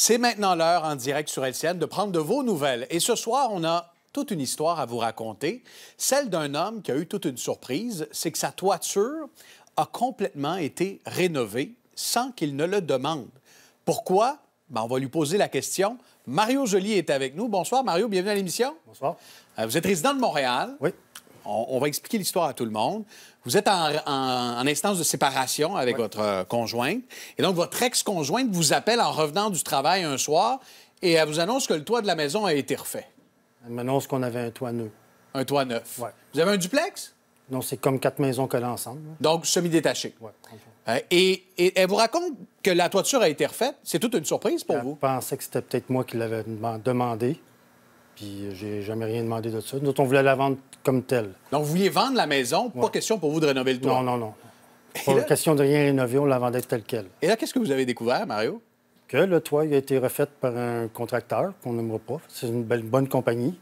C'est maintenant l'heure en direct sur LCN de prendre de vos nouvelles. Et ce soir, on a toute une histoire à vous raconter, celle d'un homme qui a eu toute une surprise, c'est que sa toiture a complètement été rénovée sans qu'il ne le demande. Pourquoi? Ben, on va lui poser la question. Mario Joly est avec nous. Bonsoir, Mario. Bienvenue à l'émission. Bonsoir. Euh, vous êtes résident de Montréal. Oui on, va expliquer l'histoire à tout le monde. Vous êtes en, instance de séparation avec votre euh, conjointe. Et donc, votre ex-conjointe vous appelle en revenant du travail un soir et elle vous annonce que le toit de la maison a été refait. Elle m'annonce qu'on avait un toit neuf. Un toit neuf. Vous avez un duplex? Non, c'est comme quatre maisons collées ensemble. Donc, semi-détaché. Euh, et, elle vous raconte que la toiture a été refaite. C'est toute une surprise pour vous. Je pensais que c'était peut-être moi qui l'avais demandé. Puis j'ai jamais rien demandé de ça. on voulait la vendre comme telle. Donc, vous vouliez vendre la maison, pas question pour vous de rénover le toit? Non, non, non. Pas question de rien rénover, on la vendait telle qu'elle. Et là, qu'est-ce que vous avez découvert, Mario? Que le toit a été refait par un contracteur qu'on n'aimera pas. C'est une belle, bonne compagnie.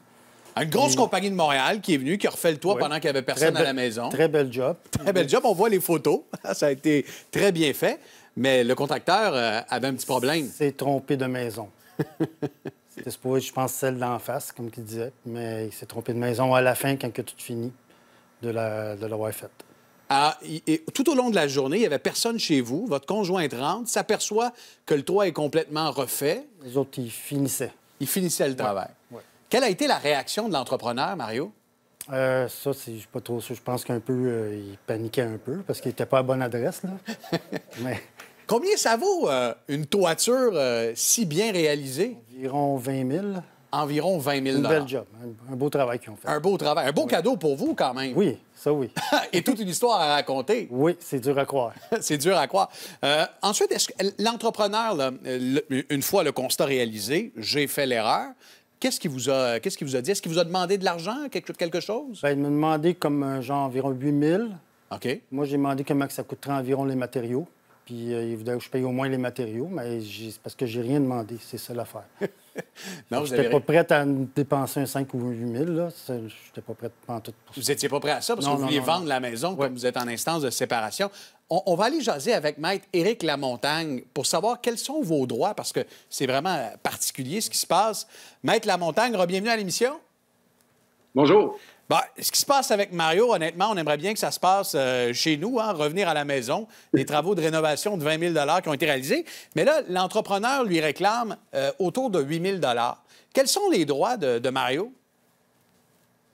Une grosse compagnie de Montréal qui est venue, qui a refait le toit pendant qu'il n'y avait personne à la maison. Très bel job. Très bel job. On voit les photos. ça a été très bien fait. Mais le contracteur euh, avait un petit problème. S'est trompé de maison. je pense, celle d'en face, comme qu'il disait, mais il s'est trompé de maison à la fin quand que tout finit de la, de l'avoir fait. Ah, et tout au long de la journée, il n'y avait personne chez vous. Votre conjointe rentre, s'aperçoit que le toit est complètement refait. Les autres, ils finissaient. Ils finissaient le travail. Quelle a été la réaction de l'entrepreneur, Mario? Euh, ça, je ne suis pas trop sûr. Je pense qu'un peu, euh, il paniquait un peu parce qu'il n'était pas à bonne adresse. Là. mais... Combien ça vaut euh, une toiture euh, si bien réalisée? Environ 20 000 environ 20 000 un job, un, beau travail qu'ils ont fait. Un beau travail, un beau cadeau pour vous quand même. Oui, ça oui. Et toute une histoire à raconter. Oui, c'est dur à croire. c'est dur à croire. Euh, ensuite, l'entrepreneur, une fois le constat réalisé, j'ai fait l'erreur. Qu'est-ce qu'il vous, a... qu'est-ce qui vous a dit? Est-ce qu'il vous a demandé de l'argent, quelque, chose? Ben, il m'a demandé comme genre environ 8 000. OK. Moi, j'ai demandé comment ça coûterait environ les matériaux. Puis euh, je paye au moins les matériaux, mais c'est parce que j'ai rien demandé. C'est ça l'affaire. non, n'étais pas prête à dépenser un 5 ou 8 000. Je J'étais pas prête à tout Vous n'étiez pas prêt à ça parce que vous vouliez vendre la maison comme vous êtes en instance de séparation. On, va aller jaser avec Maître Éric Lamontagne pour savoir quels sont vos droits parce que c'est vraiment particulier ce qui se passe. Maître Lamontagne, bienvenue à l'émission. Bonjour. Bah, ce qui se passe avec Mario, honnêtement, on aimerait bien que ça se passe euh, chez nous, hein, revenir à la maison, les travaux de rénovation de 20 000 qui ont été réalisés. Mais là, l'entrepreneur lui réclame euh, autour de 8 000 Quels sont les droits de, Mario?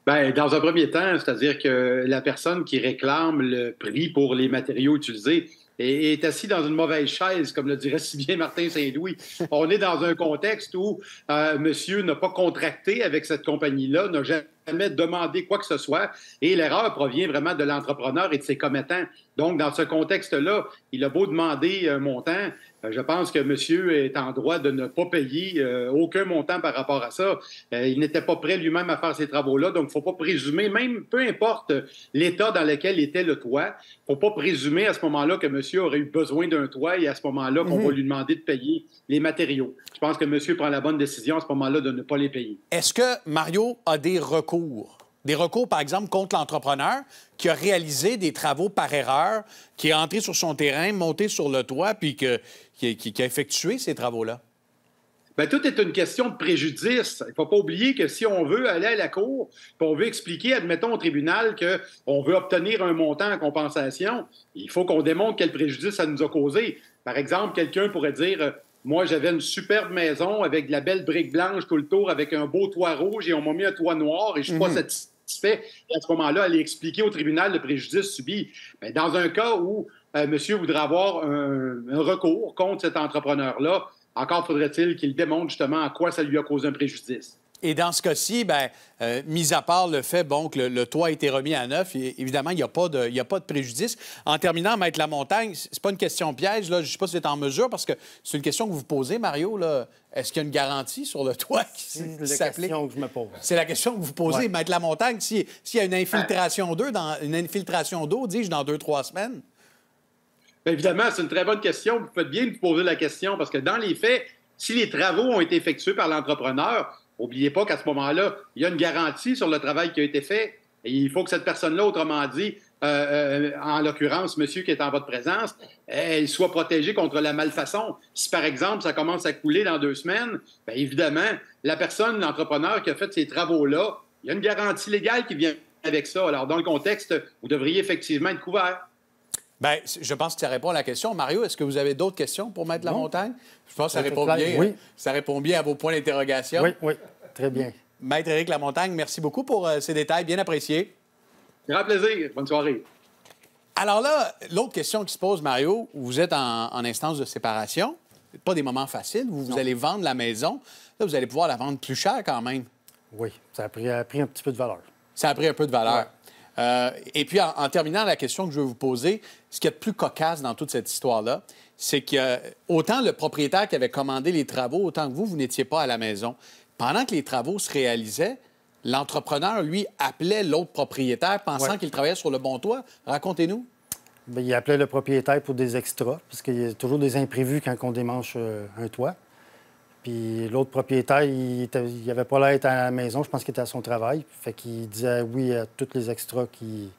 Bien, dans un premier temps, c'est-à-dire que la personne qui réclame le prix pour les matériaux utilisés, est assis dans une mauvaise chaise, comme le dirait si bien Martin Saint-Louis. On est dans un contexte où euh, monsieur n'a pas contracté avec cette compagnie-là, n'a jamais jamais demander quoi que ce soit. Et l'erreur provient vraiment de l'entrepreneur et de ses commettants. Donc, dans ce contexte-là, il a beau demander un euh, montant, euh, je pense que monsieur est en droit de ne pas payer euh, aucun montant par rapport à ça. il n'était pas prêt lui-même à faire ces travaux-là, donc il ne faut pas présumer, même peu importe l'état dans lequel était le toit, il ne faut pas présumer à ce moment-là que monsieur aurait eu besoin d'un toit et à ce moment-là qu'on mhm. va lui demander de payer les matériaux. Je pense que monsieur prend la bonne décision à ce moment-là de ne pas les payer. Est-ce que Mario a des recours des recours, par exemple, contre l'entrepreneur qui a réalisé des travaux par erreur, qui est entré sur son terrain, monté sur le toit, puis qui, a effectué ces travaux-là? Bien, tout est une question de préjudice. Il ne faut pas oublier que si on veut aller à la cour, puis on veut expliquer, admettons au tribunal, qu'on veut obtenir un montant en compensation, il faut qu'on démontre quel préjudice ça nous a causé. Par exemple, quelqu'un pourrait dire euh, moi, j'avais une superbe maison avec de la belle brique blanche tout le tour, avec un beau toit rouge et on m'a mis un toit noir et je ne suis pas mhm. satisfait. à ce moment-là, aller expliquer au tribunal le préjudice subi. Mais ben, dans un cas où euh, monsieur voudrait avoir un recours contre cet entrepreneur-là, encore faudrait-il qu'il démontre justement à quoi ça lui a causé un préjudice. Et dans ce cas-ci, ben, euh, mis à part le fait bon, que le, toit a été remis à neuf, évidemment, il n'y a, pas de, a pas de préjudice. En terminant, Maître la montagne, c'est pas une question piège. Là. Je ne sais pas si vous êtes en mesure, parce que c'est une question que vous posez, Mario. Là. Est-ce qu'il y a une garantie sur le toit qui, C'est la question que je me pose. C'est la question que vous posez, mettre Maître la montagne. S'il y a une infiltration d'eau, une infiltration d'eau, dis-je, dans deux, trois semaines? Bien, évidemment, c'est une très bonne question. Vous faites bien de poser la question, parce que dans les faits, si les travaux ont été effectués par l'entrepreneur, N'oubliez pas qu'à ce moment-là, il y a une garantie sur le travail qui a été fait. Et il faut que cette personne-là, autrement dit, euh, euh, en l'occurrence, monsieur qui est en votre présence, elle soit protégée contre la malfaçon. Si, par exemple, ça commence à couler dans deux semaines, bien évidemment, la personne, l'entrepreneur qui a fait ces travaux-là, il y a une garantie légale qui vient avec ça. Alors, dans le contexte, vous devriez effectivement être couvert. Bien, je pense que ça répond à la question. Mario, est-ce que vous avez d'autres questions pour mettre la montagne? Je pense que ça répond, bien, ça répond bien à vos points d'interrogation. Oui, oui très bien. Maître Éric Lamontagne, merci beaucoup pour euh, ces détails, bien appréciés. Grand plaisir. Bonne soirée. Alors là, l'autre question qui se pose, Mario, vous êtes en, instance de séparation. Pas des moments faciles. Vous, allez vendre la maison. Là, vous allez pouvoir la vendre plus cher quand même. Oui, ça a pris, un petit peu de valeur. Ça a pris un peu de valeur. Euh, et puis, en, terminant, la question que je veux vous poser, ce qui est le plus cocasse dans toute cette histoire-là, c'est que euh, autant le propriétaire qui avait commandé les travaux, autant que vous, vous n'étiez pas à la maison pendant que les travaux se réalisaient, l'entrepreneur, lui, appelait l'autre propriétaire pensant qu'il travaillait sur le bon toit. Racontez-nous. Ben, il appelait le propriétaire pour des extras, parce qu'il y a toujours des imprévus quand on démanche euh, un toit. Puis l'autre propriétaire, il n'avait pas l'air à la maison, je pense qu'il était à son travail. Fait qu'il disait oui à tous les extras qui,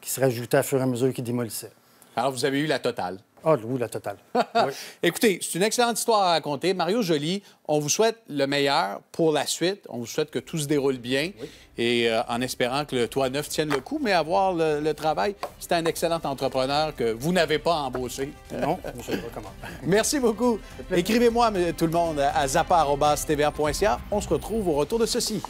qui se rajoutaient à fur et à mesure qu'il démolissait. Alors, vous avez eu la totale. Ah, oui, la totale. Écoutez, c'est une excellente histoire à raconter. Mario Joly, on vous souhaite le meilleur pour la suite. On vous souhaite que tout se déroule bien et euh, en espérant que le toit neuf tienne le coup, mais avoir le, travail, c'est un excellent entrepreneur que vous n'avez pas embauché. Non, je pas comment. Merci beaucoup. Écrivez-moi, tout le monde, à zappa.tva.ca. On se retrouve au retour de ceci.